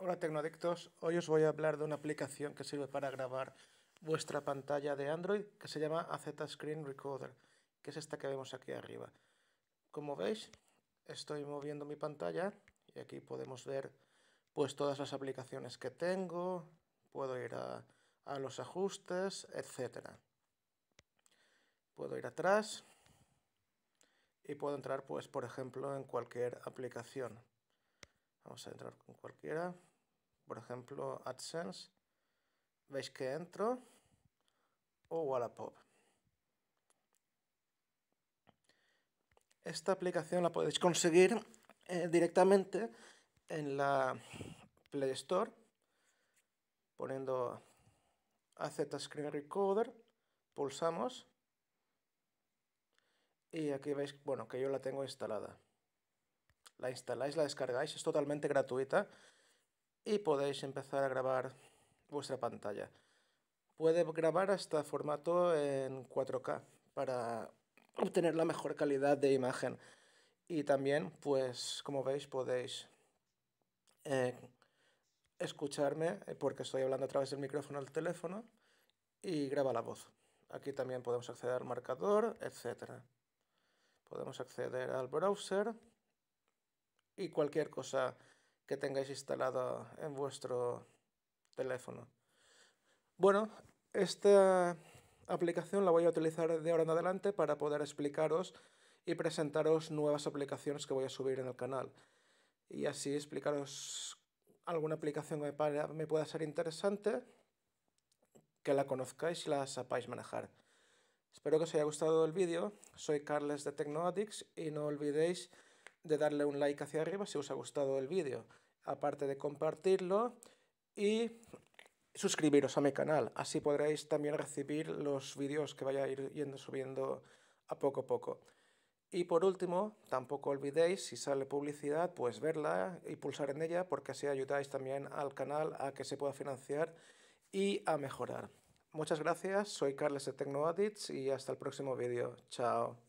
Hola Tecnodictos, hoy os voy a hablar de una aplicación que sirve para grabar vuestra pantalla de Android que se llama AZ Screen Recorder, que es esta que vemos aquí arriba. Como veis, estoy moviendo mi pantalla y aquí podemos ver pues todas las aplicaciones que tengo, puedo ir a, a los ajustes, etc. Puedo ir atrás y puedo entrar pues por ejemplo en cualquier aplicación. Vamos a entrar con cualquiera. Por ejemplo, AdSense. Veis que entro. O Wallapop. Esta aplicación la podéis conseguir eh, directamente en la Play Store poniendo AZ Screen Recorder, pulsamos y aquí veis, bueno, que yo la tengo instalada la instaláis, la descargáis, es totalmente gratuita y podéis empezar a grabar vuestra pantalla. Puede grabar hasta formato en 4K para obtener la mejor calidad de imagen. Y también, pues, como veis, podéis eh, escucharme eh, porque estoy hablando a través del micrófono del teléfono y graba la voz. Aquí también podemos acceder al marcador, etc. Podemos acceder al browser y cualquier cosa que tengáis instalada en vuestro teléfono. Bueno, esta aplicación la voy a utilizar de ahora en adelante para poder explicaros y presentaros nuevas aplicaciones que voy a subir en el canal. Y así explicaros alguna aplicación que me pueda ser interesante, que la conozcáis y la sepáis manejar. Espero que os haya gustado el vídeo. Soy Carles de TecnoAddicts y no olvidéis de darle un like hacia arriba si os ha gustado el vídeo, aparte de compartirlo y suscribiros a mi canal, así podréis también recibir los vídeos que vaya a ir yendo subiendo a poco a poco. Y por último, tampoco olvidéis, si sale publicidad, pues verla y pulsar en ella, porque así ayudáis también al canal a que se pueda financiar y a mejorar. Muchas gracias, soy Carles de Tecnoadits y hasta el próximo vídeo. Chao.